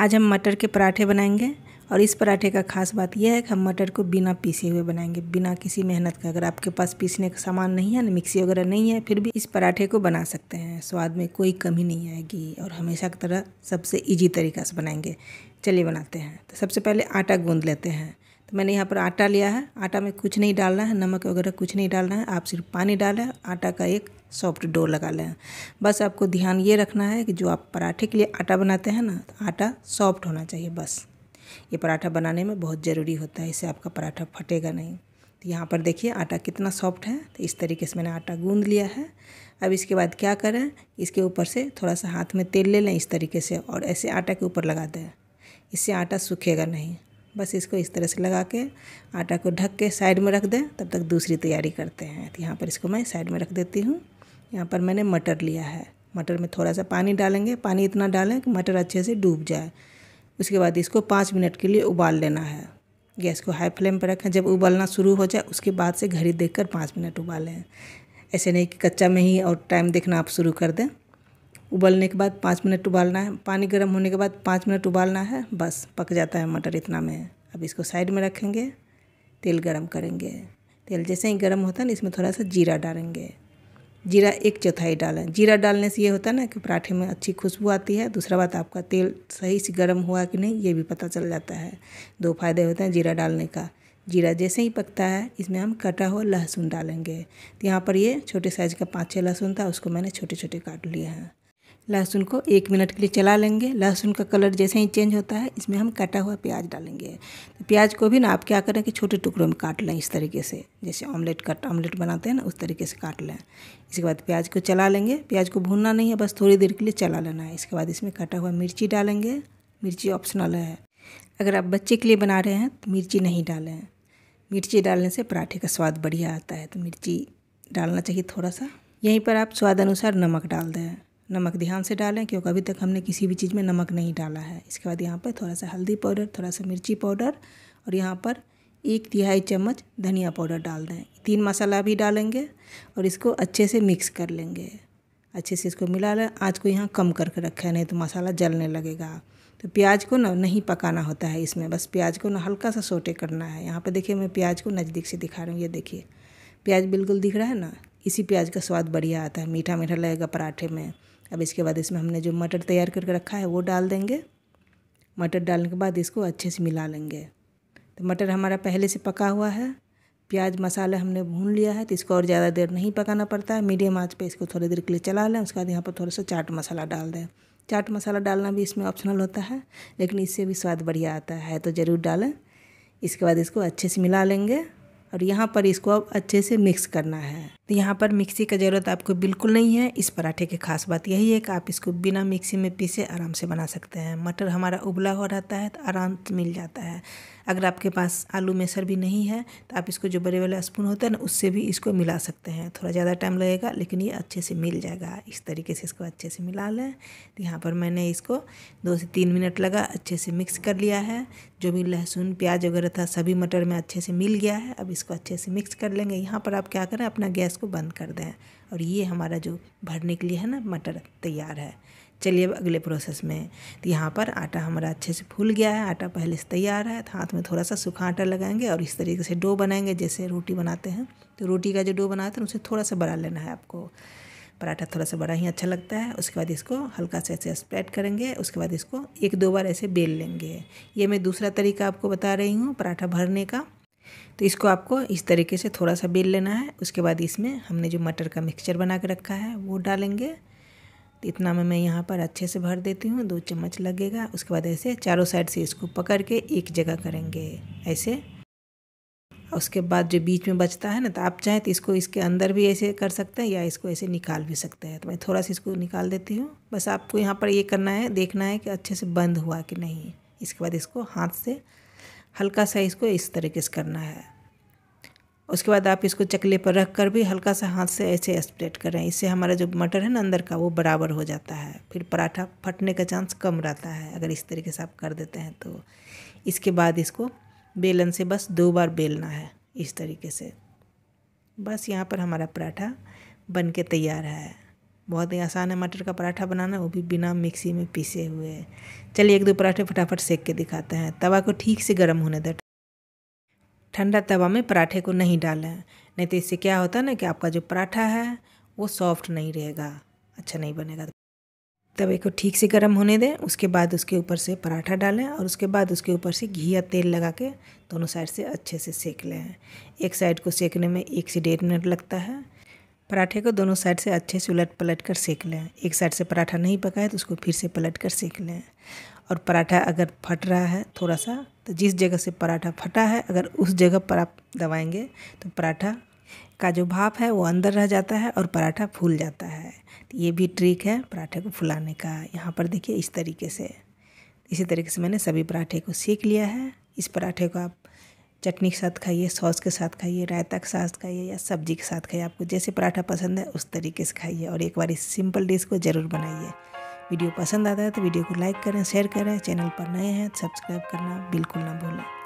आज हम मटर के पराठे बनाएंगे और इस पराठे का खास बात यह है कि हम मटर को बिना पीसे हुए बनाएंगे बिना किसी मेहनत का अगर आपके पास पीसने का सामान नहीं है ना मिक्सी वगैरह नहीं है फिर भी इस पराठे को बना सकते हैं स्वाद में कोई कमी नहीं आएगी और हमेशा की तरह सबसे ईजी तरीका से बनाएंगे चलिए बनाते हैं तो सबसे पहले आटा गूंद लेते हैं तो मैंने यहाँ पर आटा लिया है आटा में कुछ नहीं डालना है नमक वगैरह कुछ नहीं डालना है आप सिर्फ पानी डालें आटा का एक सॉफ्ट डो लगा लें बस आपको ध्यान ये रखना है कि जो आप पराठे के लिए आटा बनाते हैं ना तो आटा सॉफ्ट होना चाहिए बस ये पराठा बनाने में बहुत ज़रूरी होता है इससे आपका पराठा फटेगा नहीं तो यहाँ पर देखिए आटा कितना सॉफ्ट है तो इस तरीके से मैंने आटा गूंद लिया है अब इसके बाद क्या करें इसके ऊपर से थोड़ा सा हाथ में तेल ले लें इस तरीके से और ऐसे आटा के ऊपर लगा दें इससे आटा सूखेगा नहीं बस इसको इस तरह से लगा के आटा को ढक के साइड में रख दें तब तक दूसरी तैयारी करते हैं तो यहाँ पर इसको मैं साइड में रख देती हूँ यहाँ पर मैंने मटर लिया है मटर में थोड़ा सा पानी डालेंगे पानी इतना डालें कि मटर अच्छे से डूब जाए उसके बाद इसको पाँच मिनट के लिए उबाल लेना है गैस को हाई फ्लेम पर रखें जब उबालना शुरू हो जाए उसके बाद से घड़ी देख पाँच मिनट उबालें ऐसे नहीं कि कच्चा में ही और टाइम देखना आप शुरू कर दें उबलने के बाद पाँच मिनट उबालना है पानी गर्म होने के बाद पाँच मिनट उबालना है बस पक जाता है मटर इतना में अब इसको साइड में रखेंगे तेल गरम करेंगे तेल जैसे ही गर्म होता है ना इसमें थोड़ा सा जीरा डालेंगे जीरा एक चौथाई डालें जीरा डालने से ये होता है ना कि पराठे में अच्छी खुशबू आती है दूसरा बात आपका तेल सही से गर्म हुआ कि नहीं ये भी पता चल जाता है दो फायदे होते हैं जीरा डालने का जीरा जैसे ही पकता है इसमें हम कटा हुआ लहसुन डालेंगे तो यहाँ पर ये छोटे साइज़ का पाँच छः लहसुन था उसको मैंने छोटे छोटे काट लिए हैं लहसुन को एक मिनट के लिए चला लेंगे लहसुन का कलर जैसे ही चेंज होता है इसमें हम काटा हुआ प्याज डालेंगे तो प्याज को भी ना आप क्या करें कि छोटे टुकड़ों में काट लें इस तरीके से जैसे ऑमलेट कट ऑमलेट बनाते हैं ना उस तरीके से काट लें इसके बाद प्याज को चला लेंगे प्याज को भूनना नहीं है बस थोड़ी देर के लिए चला लेना है इसके बाद इसमें कटा हुआ मिर्ची डालेंगे मिर्ची ऑप्शनल है अगर आप बच्चे के लिए बना रहे हैं तो मिर्ची नहीं डालें मिर्ची डालने से पराठे का स्वाद बढ़िया आता है तो मिर्ची डालना चाहिए थोड़ा सा यहीं पर आप स्वाद अनुसार नमक डाल दें नमक ध्यान से डालें क्योंकि अभी तक हमने किसी भी चीज़ में नमक नहीं डाला है इसके बाद यहाँ पर थोड़ा सा हल्दी पाउडर थोड़ा सा मिर्ची पाउडर और यहाँ पर एक तिहाई चम्मच धनिया पाउडर डाल दें तीन मसाला भी डालेंगे और इसको अच्छे से मिक्स कर लेंगे अच्छे से इसको मिला लें आँच को यहाँ कम करके रखे नहीं तो मसाला जलने लगेगा तो प्याज को ना नहीं पकाना होता है इसमें बस प्याज को ना हल्का सा सोटे करना है यहाँ पर देखिए मैं प्याज को नज़दीक से दिखा रही हूँ ये देखिए प्याज बिल्कुल दिख रहा है ना इसी प्याज का स्वाद बढ़िया आता है मीठा मीठा लगेगा पराठे में अब इसके बाद इसमें हमने जो मटर तैयार करके रखा है वो डाल देंगे मटर डालने के बाद इसको अच्छे से मिला लेंगे तो मटर हमारा पहले से पका हुआ है प्याज मसाला हमने भून लिया है तो इसको और ज़्यादा देर नहीं पकाना पड़ता है मीडियम आँच पे इसको थोड़ी देर के लिए चला लें उसके बाद यहाँ पर थोड़ा सा चाट मसाला डाल दें चाट मसाला डालना भी इसमें ऑप्शनल होता है लेकिन इससे भी स्वाद बढ़िया आता है तो ज़रूर डालें इसके बाद इसको अच्छे से मिला लेंगे और यहाँ पर इसको अब अच्छे से मिक्स करना है तो यहाँ पर मिक्सी का ज़रूरत आपको बिल्कुल नहीं है इस पराठे की खास बात यही है कि आप इसको बिना मिक्सी में पीसे आराम से बना सकते हैं मटर हमारा उबला हुआ रहता है तो आराम से मिल जाता है अगर आपके पास आलू मेसर भी नहीं है तो आप इसको जो बड़े वाला स्पून होता है ना उससे भी इसको मिला सकते हैं थोड़ा ज़्यादा टाइम लगेगा लेकिन ये अच्छे से मिल जाएगा इस तरीके से इसको अच्छे से मिला लें तो यहाँ पर मैंने इसको दो से तीन मिनट लगा अच्छे से मिक्स कर लिया है जो भी लहसुन प्याज वगैरह था सभी मटर में अच्छे से मिल गया है अब इसको अच्छे से मिक्स कर लेंगे यहाँ पर आप क्या करें अपना गैस इसको बंद कर दें और ये हमारा जो भरने के लिए है ना मटर तैयार है चलिए अब अगले प्रोसेस में तो यहाँ पर आटा हमारा अच्छे से फूल गया है आटा पहले से तैयार है तो हाथ में थोड़ा सा सूखा आटा लगाएंगे और इस तरीके से डो बनाएंगे जैसे रोटी बनाते हैं तो रोटी का जो डो बनाते हैं उसे थोड़ा सा बड़ा लेना है आपको पराठा थोड़ा सा बड़ा ही अच्छा लगता है उसके बाद इसको हल्का से ऐसे स्प्रेड करेंगे उसके बाद इसको एक दो बार ऐसे बेल लेंगे ये मैं दूसरा तरीका आपको बता रही हूँ पराठा भरने का तो इसको आपको इस तरीके से थोड़ा सा बेल लेना है उसके बाद इसमें हमने जो मटर का मिक्सचर बना के रखा है वो डालेंगे तो इतना में मैं यहाँ पर अच्छे से भर देती हूँ दो चम्मच लगेगा उसके बाद ऐसे चारों साइड से इसको पकड़ के एक जगह करेंगे ऐसे उसके बाद जो बीच में बचता है ना तो आप चाहें तो इसको इसके अंदर भी ऐसे कर सकते हैं या इसको ऐसे निकाल भी सकते हैं तो मैं थोड़ा सा इसको निकाल देती हूँ बस आपको यहाँ पर ये करना है देखना है कि अच्छे से बंद हुआ कि नहीं इसके बाद इसको हाथ से हल्का सा इसको इस तरीके से करना है उसके बाद आप इसको चकले पर रख कर भी हल्का सा हाथ से ऐसे स्प्रेड करें इससे हमारा जो मटर है ना अंदर का वो बराबर हो जाता है फिर पराठा फटने का चांस कम रहता है अगर इस तरीके से आप कर देते हैं तो इसके बाद इसको बेलन से बस दो बार बेलना है इस तरीके से बस यहाँ पर हमारा पराठा बन के तैयार है बहुत ही आसान है मटर का पराठा बनाना वो भी बिना मिक्सी में पीसे हुए चलिए एक दो पराठे फटाफट सेक के दिखाते हैं तवा को ठीक से गर्म होने दें ठंडा तवा में पराठे को नहीं डालें नहीं तो इससे क्या होता है ना कि आपका जो पराठा है वो सॉफ्ट नहीं रहेगा अच्छा नहीं बनेगा तवे को ठीक से गर्म होने दें उसके बाद उसके ऊपर से पराठा डालें और उसके बाद उसके ऊपर से घी या तेल लगा के दोनों साइड से अच्छे से सेक लें एक साइड को सेकने में एक से डेढ़ मिनट लगता है पराठे को दोनों साइड से अच्छे से उलट पलट कर सेक लें एक साइड से पराठा नहीं पका है तो उसको फिर से पलट कर सेक लें और पराठा अगर फट रहा है थोड़ा सा तो जिस जगह से पराठा फटा है अगर उस जगह पर आप दबाएंगे तो पराठा का जो भाप है वो अंदर रह जाता है और पराठा फूल जाता है तो ये भी ट्रिक है पराठे को फुलाने का यहाँ पर देखिए इस तरीके से इसी तरीके से मैंने सभी पराठे को सेक लिया है इस पराठे को आप चटनी के साथ खाइए सॉस के साथ खाइए रायता के साथ खाइए या सब्जी के साथ खाइए आपको जैसे पराठा पसंद है उस तरीके से खाइए और एक बार इस सिंपल डिश को ज़रूर बनाइए वीडियो पसंद आता है तो वीडियो को लाइक करें शेयर करें चैनल पर नए हैं तो सब्सक्राइब करना बिल्कुल ना भूलें